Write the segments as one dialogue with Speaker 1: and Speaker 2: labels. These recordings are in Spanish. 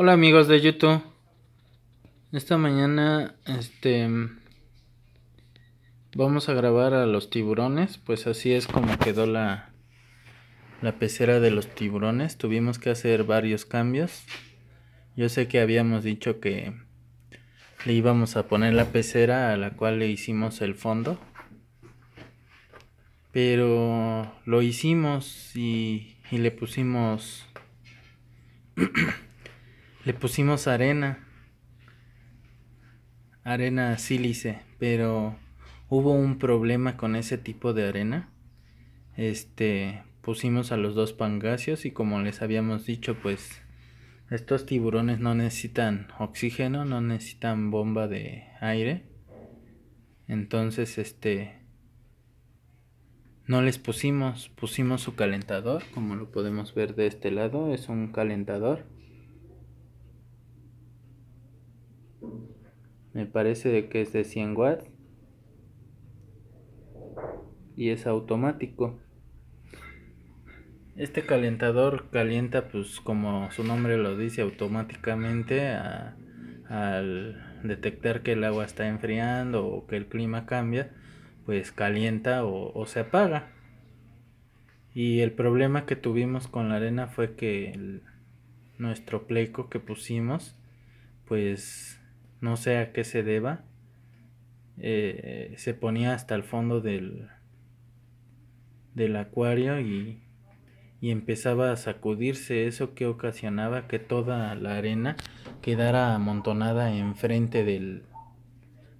Speaker 1: Hola amigos de YouTube. Esta mañana este vamos a grabar a los tiburones, pues así es como quedó la la pecera de los tiburones. Tuvimos que hacer varios cambios. Yo sé que habíamos dicho que le íbamos a poner la pecera a la cual le hicimos el fondo. Pero lo hicimos y, y le pusimos Le pusimos arena. Arena sílice, pero hubo un problema con ese tipo de arena. Este, pusimos a los dos pangasios y como les habíamos dicho, pues estos tiburones no necesitan oxígeno, no necesitan bomba de aire. Entonces, este no les pusimos, pusimos su calentador, como lo podemos ver de este lado, es un calentador me parece de que es de 100 watts y es automático este calentador calienta pues como su nombre lo dice automáticamente al detectar que el agua está enfriando o que el clima cambia pues calienta o, se apaga y el problema que tuvimos con la arena fue que nuestro pleico que pusimos pues no sé a qué se deba, eh, se ponía hasta el fondo del, del acuario y, empezaba a sacudirse, eso que ocasionaba que toda la arena quedara amontonada enfrente del,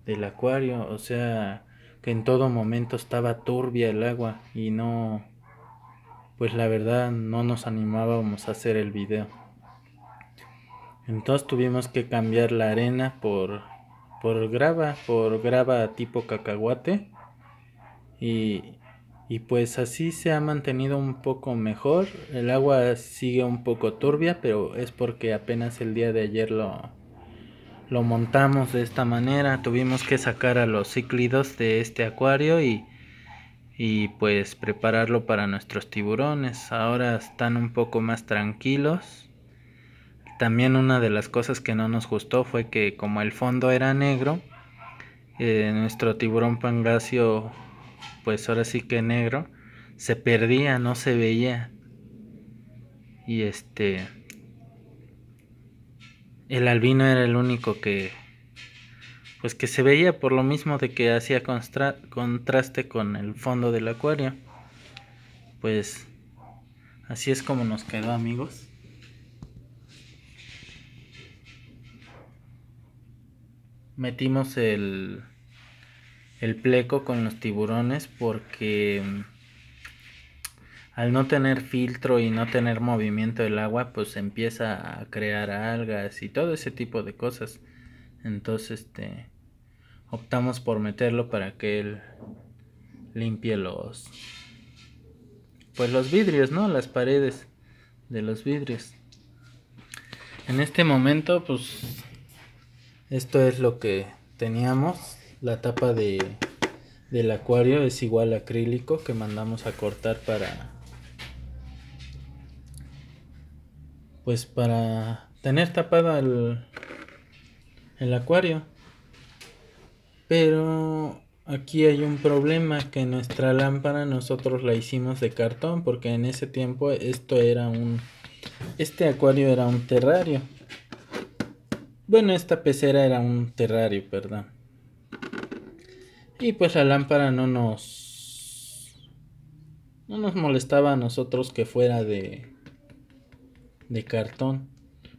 Speaker 1: del acuario, o sea que en todo momento estaba turbia el agua y no, pues la verdad no nos animábamos a hacer el video. Entonces tuvimos que cambiar la arena por, grava, por grava tipo cacahuate. Y, y pues así se ha mantenido un poco mejor. El agua sigue un poco turbia, pero es porque apenas el día de ayer lo, lo montamos de esta manera. Tuvimos que sacar a los cíclidos de este acuario y, y pues prepararlo para nuestros tiburones. Ahora están un poco más tranquilos. También una de las cosas que no nos gustó fue que como el fondo era negro, eh, nuestro tiburón pangasio, pues ahora sí que negro, se perdía, no se veía. Y este, el albino era el único que, pues que se veía por lo mismo de que hacía contraste con el fondo del acuario. Pues así es como nos quedó amigos. metimos el, el pleco con los tiburones porque mm, al no tener filtro y no tener movimiento del agua, pues empieza a crear algas y todo ese tipo de cosas. Entonces, este, optamos por meterlo para que él limpie los, pues los vidrios, ¿no? Las paredes de los vidrios. En este momento, pues esto es lo que teníamos. La tapa de, del acuario es igual acrílico que mandamos a cortar para... Pues para tener tapada el, el acuario. Pero aquí hay un problema que nuestra lámpara nosotros la hicimos de cartón porque en ese tiempo esto era un... Este acuario era un terrario bueno, esta pecera era un terrario, ¿verdad? Y pues la lámpara no nos... No nos molestaba a nosotros que fuera de... De cartón.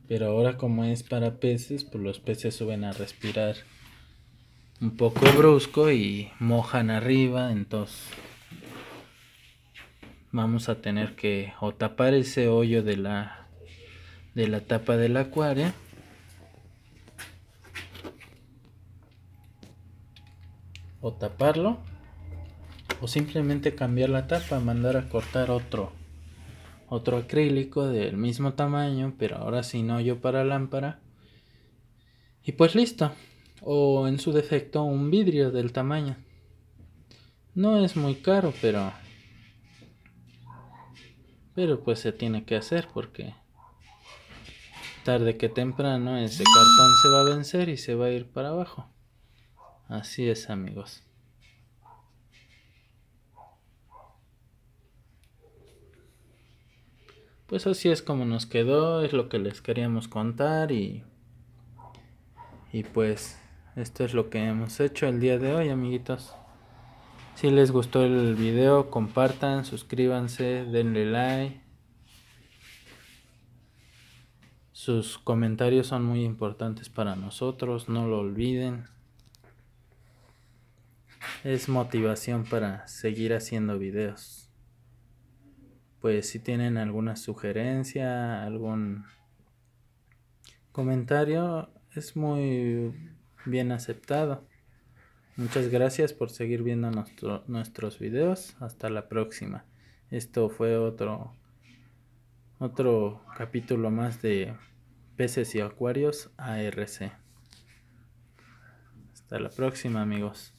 Speaker 1: Pero ahora como es para peces, pues los peces suben a respirar un poco brusco y mojan arriba, entonces vamos a tener que o tapar ese hoyo de la de la tapa del acuario o taparlo o simplemente cambiar la tapa, mandar a cortar otro otro acrílico del mismo tamaño, pero ahora sí no yo para lámpara. Y pues listo. O en su defecto un vidrio del tamaño. No es muy caro, pero pero pues se tiene que hacer porque tarde que temprano ese cartón se va a vencer y se va a ir para abajo. Así es, amigos. Pues así es como nos quedó, es lo que les queríamos contar y y pues esto es lo que hemos hecho el día de hoy, amiguitos. Si les gustó el video, compartan, suscríbanse, denle like. Sus comentarios son muy importantes para nosotros, no lo olviden es motivación para seguir haciendo videos. Pues si tienen alguna sugerencia, algún comentario, es muy bien aceptado. Muchas gracias por seguir viendo nuestros videos. Hasta la próxima. Esto fue otro, otro capítulo más de peces y acuarios ARC. Hasta la próxima amigos.